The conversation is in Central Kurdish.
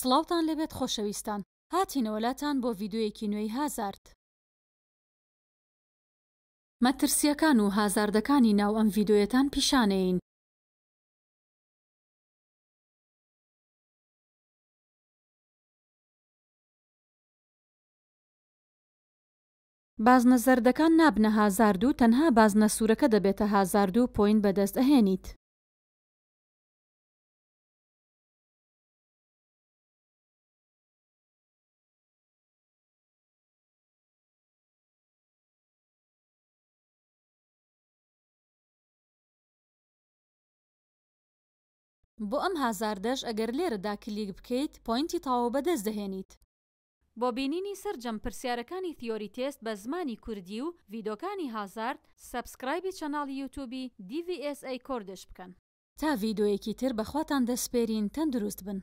سڵاوتان لەبێت خۆشەویستان هاتینەوەلاتان بۆ ڤیددیوەکی نوێی هازارد مەترسیەکان و هازاردەکانی ناو ئەم ڤیددیوەتان پیشانەین بازنە زەردەکان نابنە هازارد و تەنها بازنە سوورەکە دەبێتە هازارد و پوین بەدەست ئەهێنیت بۆ ئەم هازاردەش ئەگەر لێرەدا کلیک بکەیت پوینتی تاوە بەدەست دەهێنیت. بۆ بینینی سرجەم پرسیارەکانی تیۆری تست بە زمانی کوردی و ڤیددیوەکانی هازارد سبسکرایبی چەناڵی یوتوبی دیVSA کردش بکەن. تا ڤیددیوەکی تر بەخواتان دەسپێرین تەندروست بن.